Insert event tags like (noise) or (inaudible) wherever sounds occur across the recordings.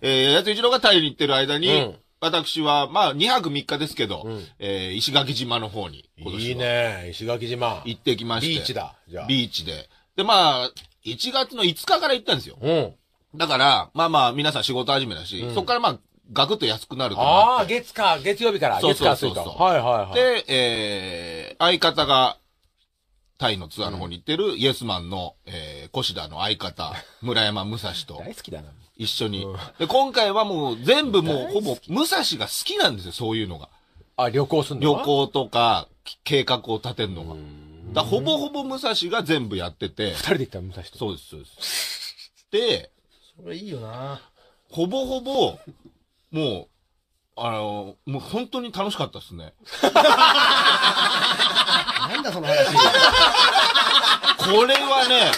えー、やつ一郎がタイに行ってる間に、うん私は、まあ、2泊3日ですけど、うん、えー、石垣島の方に、いいね、石垣島。行ってきました。ビーチだ、じゃあ。ビーチで。で、まあ、1月の5日から行ったんですよ。うん。だから、まあまあ、皆さん仕事始めだし、うん、そこからまあ、ガクッと安くなるとああ、月か、月曜日から。そうそうそうそう。はいはいはい。で、えー、相方が、タイのツアーの方に行ってる、イエスマンの、えー、コシダの相方、(laughs) 村山武蔵と、大好きだな。一緒に、うで。今回はもう全部もうほぼ、武蔵が好きなんですよ、そういうのが。あ、旅行するの旅行とか、計画を立てるのが。だほぼほぼ武蔵が全部やってて。二人で行った武蔵と。そうです、そうです。で、それいいよなほぼほぼ、もう、あの、もう本当に楽しかったっすね。(laughs) なんだその話。これはね、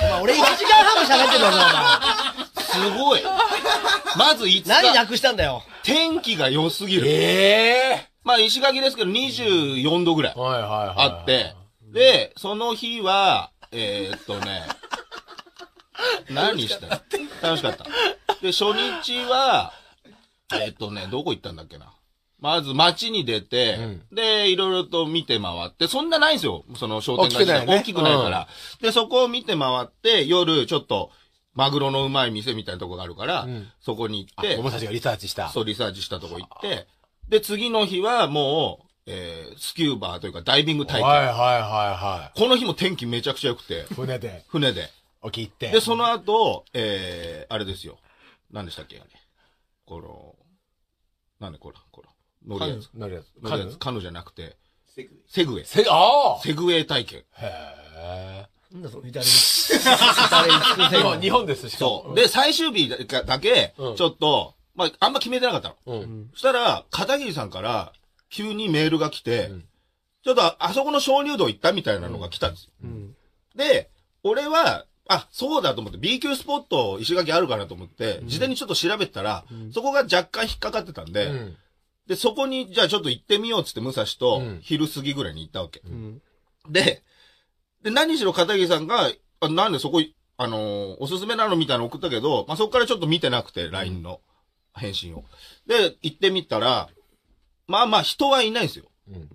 お前俺1時間半も喋ってんだぞ、すごい。まず5日。何なくしたんだよ。天気が良すぎる。ええまあ、石垣ですけど、24度ぐらいはいはいはい。あって、で、その日は、えーっとね、何した楽しかった。で、初日は、えっとね、どこ行ったんだっけな。まず街に出て、うん、で、いろいろと見て回って、そんなないんですよ。その商店街大き,、大きくないから、うん、で、そこを見て回って、夜ちょっと、マグロのうまい店みたいなとこがあるから、うん、そこに行って。僕たちがリサーチした。そう、リサーチしたとこ行って、で、次の日はもう、えー、スキューバーというかダイビング大会。はいはいはいはい。この日も天気めちゃくちゃ良くて。船で。船で。沖行って。で、その後、えー、あれですよ。何でしたっけこの、なんでこら、こら。乗るやつ。なるやつ。乗るやつ。カヌじゃなくて、セグウェイ。セグウェイ。セあセグウェイ体験。へえ。なんだそ至れり。至れり。(laughs) 日本です、しかも。そう。で、最終日だけ、ちょっと、まあ、あんま決めてなかったの。うん。そしたら、片桐さんから、急にメールが来て、ちょっと、あそこの鍾乳洞行ったみたいなのが来たんですよ。うん。で、俺は、あ、そうだと思って、B 級スポット、石垣あるかなと思って、事前にちょっと調べたら、そこが若干引っかかってたんで、で、そこに、じゃあちょっと行ってみようっつって、武蔵と、昼過ぎぐらいに行ったわけ。うん、で、で、何しろ片桐さんが、あなんでそこ、あのー、おすすめなのみたいなの送ったけど、まあ、そこからちょっと見てなくて、LINE の返信を。で、行ってみたら、まあまあ人はいないんですよ。うん、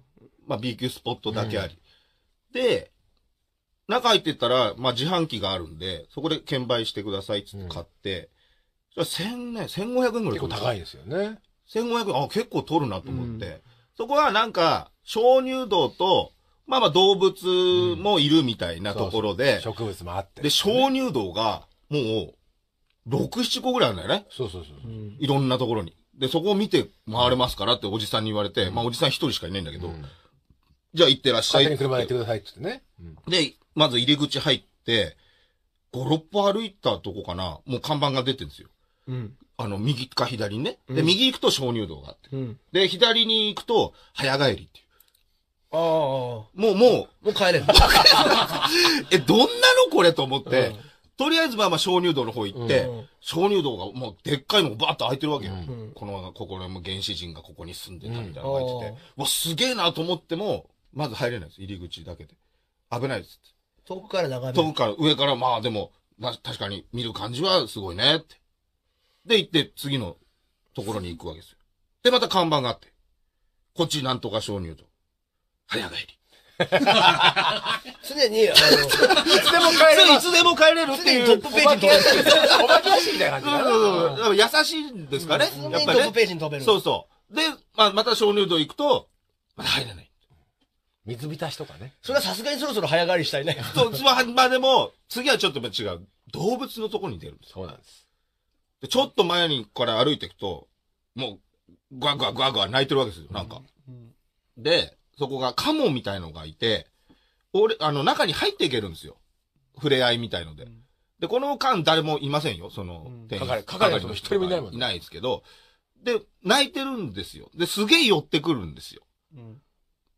まあ B 級スポットだけあり。うん、で、中入ってったら、まあ自販機があるんで、そこで券売してくださいっつって買って、うん、1000円、1500円ぐらい。結構高いですよね。1500円、あ、結構取るなと思って。うん、そこはなんか、鍾乳洞と、まあまあ動物もいるみたいなところで、そうそう植物もあって、で、鍾乳洞が、もう、6、7個ぐらいあるんだよね。そうそうそう。いろんなところに。で、そこを見て回れますからっておじさんに言われて、うん、まあおじさん一人しかいないんだけど、うん、じゃあ行ってらっしゃい。勝手に車で行ってくださいって言ってね。で、まず入り口入って、5、6歩歩いたとこかな、もう看板が出てるんですよ。うん。あの、右か左ね。で、右行くと鍾乳洞があって。で、左に行くと、早帰りっていう。ああ。ももう、もう帰れん。(laughs) え、どんなのこれと思って、とりあえずまあまあ鍾乳洞の方行って、鍾乳洞がもうでっかいのがバーッと開いてるわけよ。んこの、ここらも原始人がここに住んでたみたいなのが入ってて、うわ、すげえなと思っても、まず入れないです。入り口だけで。危ないですって。遠くから眺め遠くから、上から、まあでも、確かに見る感じはすごいねって。で、行って、次のところに行くわけですよ。で、また看板があって。こっちなんとか鍾乳と。早帰り。常に、あの、いつでも帰れる。いつでも帰れるっていうトップページに飛べる。お化けしいみたいな感じそう優しいんですかね。やっぱり、トップページに飛べる。そうそう。で、まあ、また鍾乳洞行くと、まだ入れない。水浸しとかね。それはさすがにそろそろ早帰りしたいね。そう、まあでも、次はちょっと違う。動物のとこに出るんです。そうなんです。で、ちょっと前にから歩いていくと、もう、ぐわぐわぐわぐわ泣いてるわけですよ、なんか。で、そこがカモみたいのがいて、俺、あの、中に入っていけるんですよ。触れ合いみたいので。で、この間誰もいませんよ、その、店員。かかれ、かか人一人もいないもん、ね、いないですけど、で、泣いてるんですよ。で、すげえ寄ってくるんですよ。うん、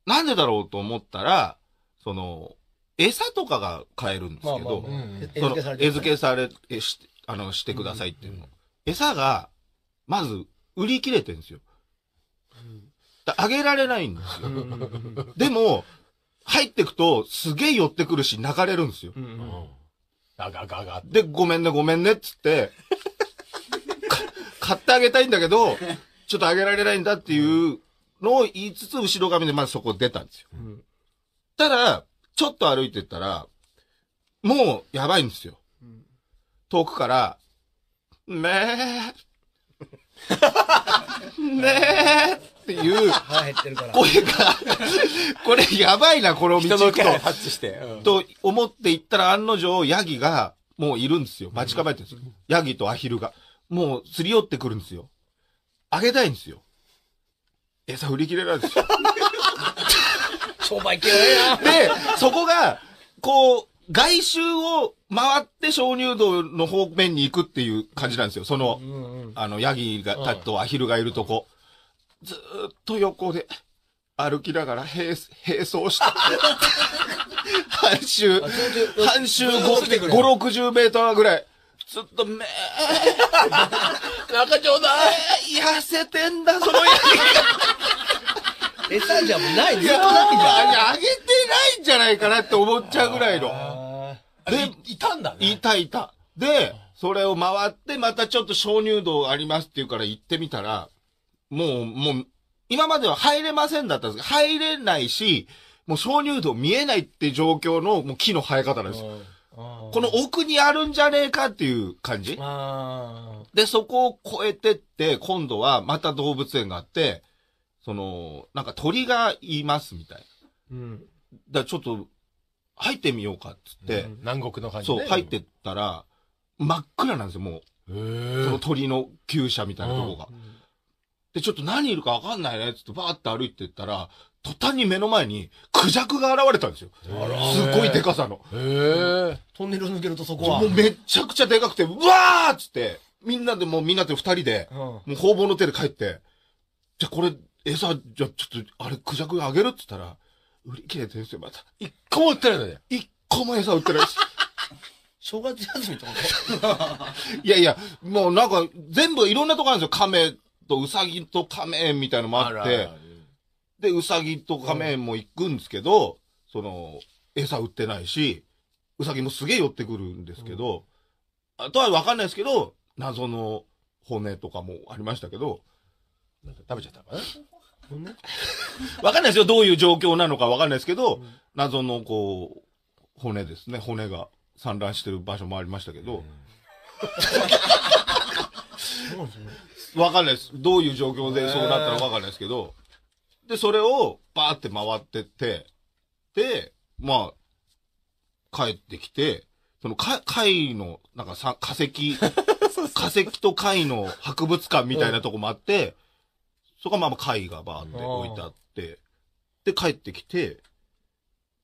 なんでだろうと思ったら、その、餌とかが買えるんですけど、餌付けされ、えしあの、してくださいっていうの。うん餌が、まず、売り切れてるんですよ。あげられないんですよ。でも、入ってくと、すげえ寄ってくるし、泣かれるんですよ。うんうん、ガガガガで、ごめんね、ごめんね、っつって買ってあげたいんだけど、ちょっとあげられないんだっていうのを言いつつ、後ろ髪でまずそこ出たんですよ。うん、ただ、ちょっと歩いてったら、もう、やばいんですよ。遠くから、ねえ。ねえっていう声が、これやばいな、この道の行くと。と思って行ったら案の定、ヤギがもういるんですよ。待ち構えてるんですよ。ヤギとアヒルが。もうすり寄ってくるんですよ。あげたいんですよ。餌売り切れなんですよ。(laughs) 商売系な。で、そこが、こう、外周を回って鍾乳洞の方面に行くっていう感じなんですよ。その、うんうん、あの、ヤギが、たとアヒルがいるとこ。うん、ずーっと横で歩きながら並、並走して。(laughs) 半周、半周5、60メーターぐらい。ずっと、めー、中 (laughs) ちょうだい、痩せてんだ、そのヤギ餌じゃもうない、ずっとないじゃん。あげてないんじゃないかなって思っちゃうぐらいの。で、いたんだね。いたいた。で、それを回って、またちょっと鍾乳洞ありますって言うから行ってみたら、もう、もう、今までは入れませんだったんですけど、入れないし、もう鍾乳洞見えないって状況の、もう木の生え方なんです。この奥にあるんじゃねえかっていう感じ。で、そこを越えてって、今度はまた動物園があって、その、なんか鳥がいますみたいな。うん。だちょっと入ってみようかっつって、うん、南国の感じ、ね、そう、入ってったら、真っ暗なんですよ、もう。その鳥の厩舎みたいなとこが。うん、で、ちょっと何いるかわかんないね、つってバーって歩いてったら、途端に目の前に、クジャクが現れたんですよ。すごいでかさの。へえ。トンネル抜けるとそこは。もうめちゃくちゃでかくて、うわーっつって、みんなでもうみんなで二人で、うん、もう方々の手で帰って、じゃあこれ、餌、じゃあちょっと、あれ、クジャクあげるっつったら、売り切れてるんですよ、また。一個も売ってないのね。一個も餌売ってないし。(laughs) 正月休みってこと (laughs) いやいや、もうなんか、全部いろんなとこあるんですよ。亀とウサギと亀みたいなのもあって。で、ウサギと亀も行くんですけど、その、餌売ってないし、ウサギもすげえ寄ってくるんですけど、あとはわかんないですけど、謎の骨とかもありましたけど、食べちゃったのかなどね。(laughs) わかんないですよ。どういう状況なのかわかんないですけど、うん、謎のこう、骨ですね。骨が散乱してる場所もありましたけど。(laughs) わ、かんないです。どういう状況でそうなったのかわかんないですけど。で、それをバーって回ってって、で、まあ、帰ってきて、そのか、貝の、なんかさ、化石、(laughs) 化石と貝の博物館みたいなとこもあって、そこはまあまあがバーって置いてあって、で、帰ってきて、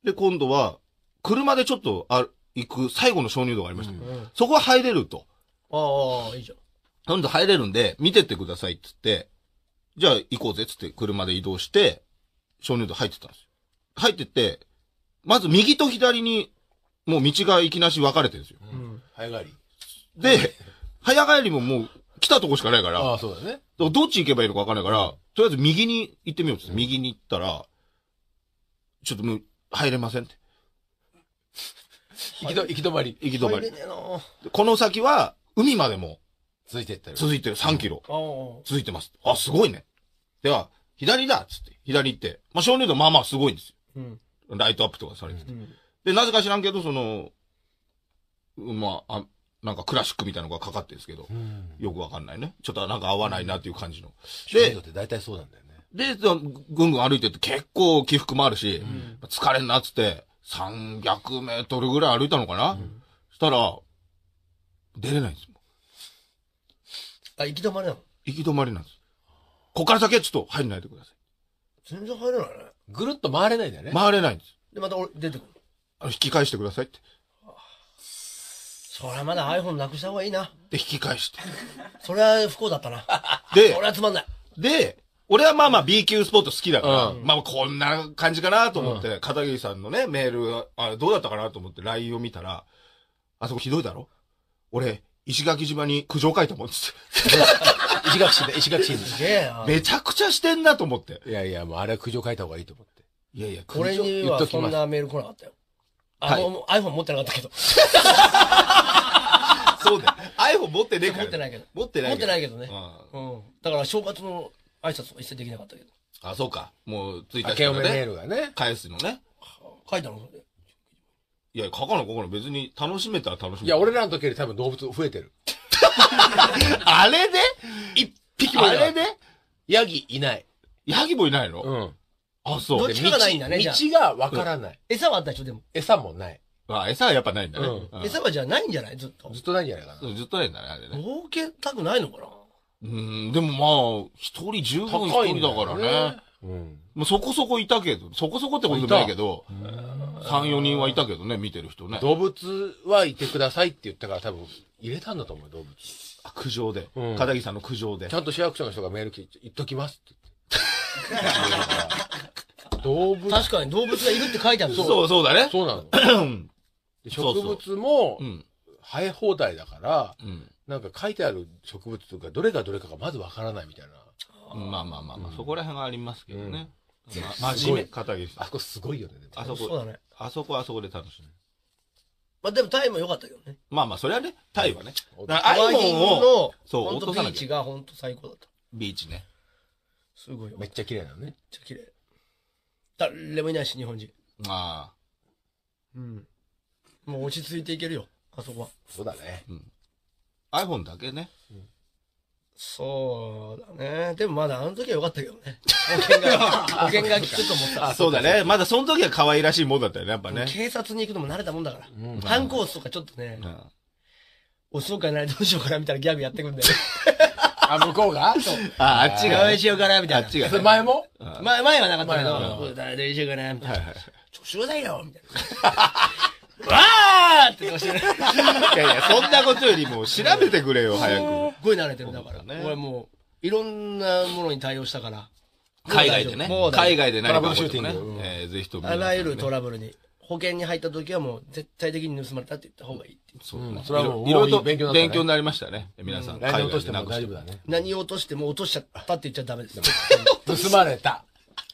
で、今度は、車でちょっとあ行く最後の鍾乳洞がありました、うんうん、そこは入れると。ああ、いいじゃん。今度入れるんで、見てってくださいって言って、じゃあ行こうぜってって車で移動して、鍾乳洞入ってたんですよ。入ってって、まず右と左に、もう道が行きなし分かれてるんですよ。うん。早帰り。で、早帰りももう来たとこしかないから。ああ、そうだね。だからどっち行けばいいのかわかんないから、とりあえず右に行ってみようっつって、右に行ったら、ちょっともう、入れませんって。(laughs) 行き行き止まり。行き止まり。ねえこの先は、海までも続いていったよ。続いてる、3キロ。続いてます。あ、すごいね。では、左だっつって、左行って。まあ、少年洞まあまあすごいんですうん。よ。ライトアップとかされてて。で、なぜか知らんけど、その、まあなんかクラシックみたいなのがかかってるんですけど、よくわかんないね。ちょっとなんか合わないなっていう感じの。で、って大体そうなんだよね。で、ぐんぐん歩いてって結構起伏もあるし、疲れんなっつって、300メートルぐらい歩いたのかな、したら、出れないんですよ。あ、行き止まりなの行き止まりなんです。こっから先はちょっと入らないでください。全然入れないね。ぐるっと回れないんだよね。回れないんです。で、また俺出てくる。引き返してくださいって。それはまだ iPhone なくした方がいいな。で、引き返して。それは不幸だったな。(laughs) で俺はつまんない。で、俺はまあまあ B 級スポット好きだから、うまあこんな感じかなと思って、片桐さんのね、メール、あどうだったかなと思って LINE を見たら、あそこひどいだろ俺、石垣島に苦情書いたもんっす。て。(laughs) 石垣市で、石垣市で。げえめちゃくちゃしてんなと思って。いやいや、もうあれは苦情書いた方がいいと思って。いやいや、苦俺に言はそまんなメール来なかったよ。あ、はい、iPhone 持ってなかったけど。(laughs) そうだよ。iPhone 持ってねえから。持ってないけど。持ってないけど。持ってないけどね。うん。だから正月の挨拶は一切できなかったけど。あ、そうか。もう、ツイッターからね。けおめメールがね。返すのね。書いたのいや、書かない書かない。別に楽しめたら楽しめた。いや、俺らの時より多分動物増えてる。(laughs) あれで一匹もいない。あれでヤギいない。ヤギもいないのうん。あ、そう。どっちかがないんだね、じ道がわからない。餌はあったでしょ、でも。餌もない。あ、餌はやっぱないんだね。うん餌はじゃあないんじゃないずっとず。っとないんじゃないかな。ずっとないんだね、あれね。儲けたくないのかなうん、でもまあ、一人十分一人だからね。うん。そこそこいたけど、そこそこってことでもないけど、3、4人はいたけどね、見てる人ね。動物はいてくださいって言ったから多分入れたんだと思う動物。苦情で。うん片木さんの苦情で。ちゃんと市役所の人がメール来て、言っときますって (laughs) 動物。確かに動物がいるって書いてあるそう、そうだね。そうなの。(clears throat) 植物も生え放題だから、うん、なんか書いてある植物とか、どれがどれかがまずわからないみたいな。まあまあまあまあ、そこら辺はありますけどね。真面目、片桐さん。あそこすごいよね、あそこ、そうだね、あそこはあそこで楽しい。まあでもタイも良かったけどね。まあまあ、それはね、タイはね。アイモンを、そう、落とさなビーチが本当最高だった。ビーチね。すごいめっちゃ綺麗だね。めっちゃ綺麗。誰もいないし、日本人。ああ。うん。もう落ち着いていけるよ、あそこは。そうだね。うん。iPhone だけね。うん、そうだね。でもまだあの時は良かったけどね。(laughs) 保険が、保険が効くと思った。あ、そうだね。まだその時は可愛らしいもんだったよね、やっぱね。警察に行くのも慣れたもんだから。うん、反抗とかちょっとね、うん、遅くはかな、どうしようかな、みたいなギャグやってくんだよ。あ、向こうがあ、あっちが。どうしようかな、みたいな。あっちが。前も前、前はなかったけど、どうしようかな、みたいな。ちょ、しょうだいよ、みたいな。わーって顔していやいや、そんなことよりも調べてくれよ、早く。すごい慣れてる、んだから。俺もう、いろんなものに対応したから。海外でね。海外で何か、トラブルシューティング。えぜひとも。あらゆるトラブルに。保険に入った時はもう絶対的に盗まれたって言った方がいいっていう。そう、うん、それはもういろいろ勉強,、になりましたね。皆さん。何を落としても大丈夫だね。何を落としても落としちゃったって言っちゃダメです。盗まれた。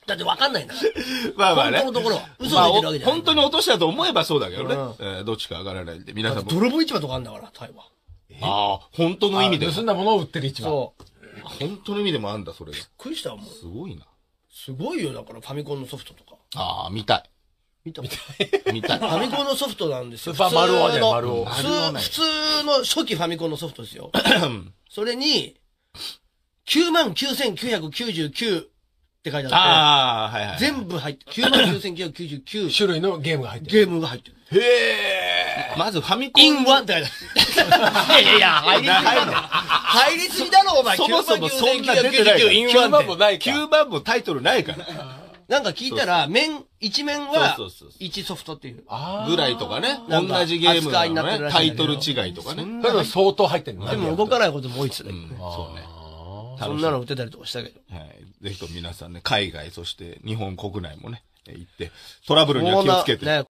だって分かんないんだ (laughs) まあまあね。本当のところ嘘を言ってるわけじゃまあ、本当に落としたと思えばそうだけどね。うん、えー、どっちか上がらないで、皆さんも。泥棒市場とかあるんだから、タイは。ああ、本当の意味で。盗んだものを売ってる市場。そう。本当の意味でもあんだ、それが。びっくりしたもうすごいな。すごいよ、だからファミコンのソフトとか。ああ、見たい。見た見た。ファミコンのソフトなんですよ。スーパーマルオじゃん、マルオ。普通の初期ファミコンのソフトですよ。(clears throat) それに、99,999って書いてあって。ああ、はいはい。全部入って、99,999。種類のゲームが入ってる。ゲームが入ってる。へえ。まずファミコン。インワンって書いてある。いやいや、入りすぎだろ。入りすぎだろ、お前。そもそもそんな出てない9番もないから。9番もタイトルないから。なんか聞いたら、面、一面は、一ソフトっていう。ぐらいとかね。同じゲームの、ね、タイトル違いとかね。だから相当入ってるでも動かないことも多いっすね。そうね。そんなの売ってたりとかしたけど。はい。ぜひと皆さんね、海外、そして日本国内もね、行って、トラブルには気をつけて。